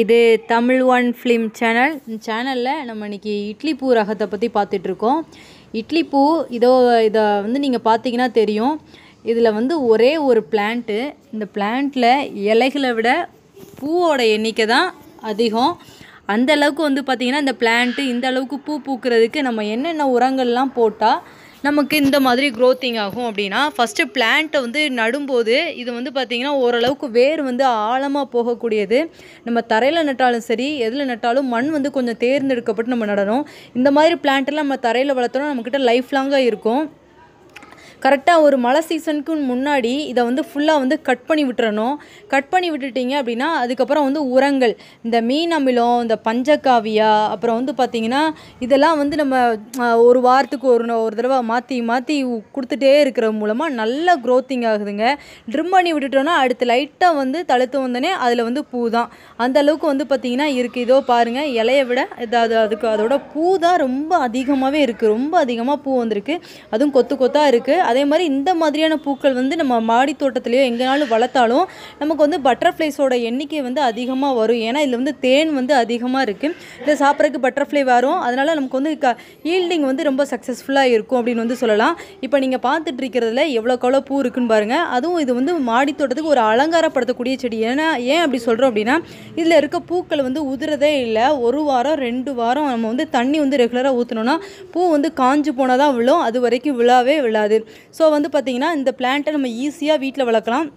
இது Tamil one film channel இந்த சேனலில் நம்ம இன்னைக்கு இட்லி பூ ரகத்தை பற்றி பார்த்துட்ருக்கோம் இட்லி பூ இதோ இதை வந்து நீங்கள் பார்த்தீங்கன்னா தெரியும் இதில் வந்து ஒரே ஒரு பிளான்ட்டு இந்த பிளான்ட்டில் இலைகளை விட பூவோட எண்ணிக்கை தான் அதிகம் அந்த அளவுக்கு வந்து பார்த்திங்கன்னா இந்த பிளான்ட்டு இந்த அளவுக்கு பூ பூக்கிறதுக்கு நம்ம என்னென்ன உரங்கள்லாம் போட்டால் நமக்கு இந்த மாதிரி க்ரோத்திங் ஆகும் அப்படின்னா ஃபஸ்ட்டு பிளான்ட்டை வந்து நடும்போது இது வந்து பார்த்திங்கன்னா ஓரளவுக்கு வேர் வந்து ஆழமாக போகக்கூடியது நம்ம தரையில் நட்டாலும் சரி எதில் நட்டாலும் மண் வந்து கொஞ்சம் தேர்ந்தெடுக்கப்பட்டு நம்ம நடணும் இந்த மாதிரி பிளான்ட்டெல்லாம் நம்ம தரையில் வளர்த்தோன்னா நம்மக்கிட்ட லைஃப் லாங்காக இருக்கும் கரெக்டாக ஒரு மழை சீசனுக்கு முன்னாடி இதை வந்து ஃபுல்லாக வந்து கட் பண்ணி விட்டுறணும் கட் பண்ணி விட்டுட்டிங்க அப்படின்னா அதுக்கப்புறம் வந்து உரங்கள் இந்த மீன் அமிலம் இந்த பஞ்சகாவியா அப்புறம் வந்து பார்த்திங்கன்னா இதெல்லாம் வந்து நம்ம ஒரு வாரத்துக்கு ஒரு ஒரு தடவை மாற்றி மாற்றி கொடுத்துட்டே இருக்கிற மூலமாக நல்லா க்ரோத்திங் ஆகுதுங்க ட்ரிம் பண்ணி விட்டுட்டோன்னா அடுத்து லைட்டாக வந்து தழுத்து வந்தோடனே அதில் வந்து பூ தான் அந்த அளவுக்கு வந்து பார்த்திங்கன்னா இருக்குது இதோ பாருங்கள் இலையை விட இதாவது அதுக்கு அதோட பூ தான் ரொம்ப அதிகமாகவே இருக்குது ரொம்ப அதிகமாக பூ வந்திருக்கு அதுவும் கொத்து கொத்தாக இருக்குது அதே மாதிரி இந்த மாதிரியான பூக்கள் வந்து நம்ம மாடி தோட்டத்துலேயோ எங்கேனாலும் வளர்த்தாலும் நமக்கு வந்து பட்டர்ஃப்ளைஸோட எண்ணிக்கை வந்து அதிகமாக வரும் ஏன்னா இதில் வந்து தேன் வந்து அதிகமாக இருக்குது இதை சாப்பிட்றதுக்கு பட்டர்ஃப்ளை வரும் அதனால் நமக்கு வந்து க ஈல்டிங் வந்து ரொம்ப சக்ஸஸ்ஃபுல்லாக இருக்கும் அப்படின்னு வந்து சொல்லலாம் இப்போ நீங்கள் பார்த்துட்டு இருக்கிறதுல கவலை பூ இருக்குன்னு பாருங்கள் அதுவும் இது வந்து மாடி தோட்டத்துக்கு ஒரு அலங்காரப்படுத்தக்கூடிய செடி ஏன்னா ஏன் அப்படி சொல்கிறோம் அப்படின்னா இதில் இருக்க பூக்கள் வந்து உதிரதே இல்லை ஒரு வாரம் ரெண்டு வாரம் நம்ம வந்து தண்ணி வந்து ரெகுலராக ஊற்றினோன்னா பூ வந்து காஞ்சு போனால் தான் விழும் அது வரைக்கும் விழாவே விழாது ஸோ வந்து பார்த்திங்கன்னா இந்த பிளான்ட்டை நம்ம ஈஸியாக வீட்டில் வளர்க்கலாம்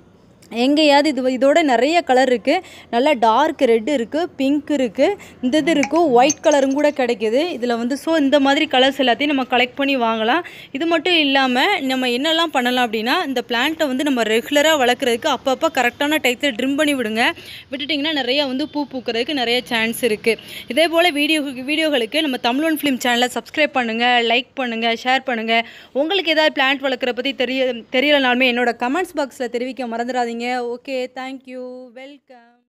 எங்கேயாவது இது இதோட நிறைய கலர் இருக்குது நல்லா டார்க் ரெட்டு இருக்குது பிங்க் இருக்குது இந்த இது இருக்கும் ஒயிட் கலரும் கூட கிடைக்கிது இதில் வந்து ஸோ இந்த மாதிரி கலர்ஸ் எல்லாத்தையும் நம்ம கலெக்ட் பண்ணி வாங்கலாம் இது மட்டும் இல்லாமல் நம்ம என்னெல்லாம் பண்ணலாம் அப்படின்னா இந்த பிளான்ட்டை வந்து நம்ம ரெகுலராக வளர்க்குறதுக்கு அப்பப்போ கரெக்டான டைத்தில் ட்ரிம் பண்ணி விடுங்க விட்டுட்டிங்கன்னா நிறையா வந்து பூ பூக்கிறதுக்கு நிறைய சான்ஸ் இருக்குது இதே போல் வீடியோ வீடியோகளுக்கு நம்ம தமிழ் ஒன் ஃபிலிம் சேனலை சப்ஸ்கிரைப் பண்ணுங்கள் லைக் பண்ணுங்கள் ஷேர் பண்ணுங்கள் உங்களுக்கு ஏதாவது பிளான்ட் வளர்க்குற பற்றி தெரிய தெரியலனாலுமே என்னோடய கமெண்ட்ஸ் பாக்ஸில் தெரிவிக்க மறந்துடாதீங்க மறந்துடாதீங்க ஓகே தேங்க்யூ வெல்கம்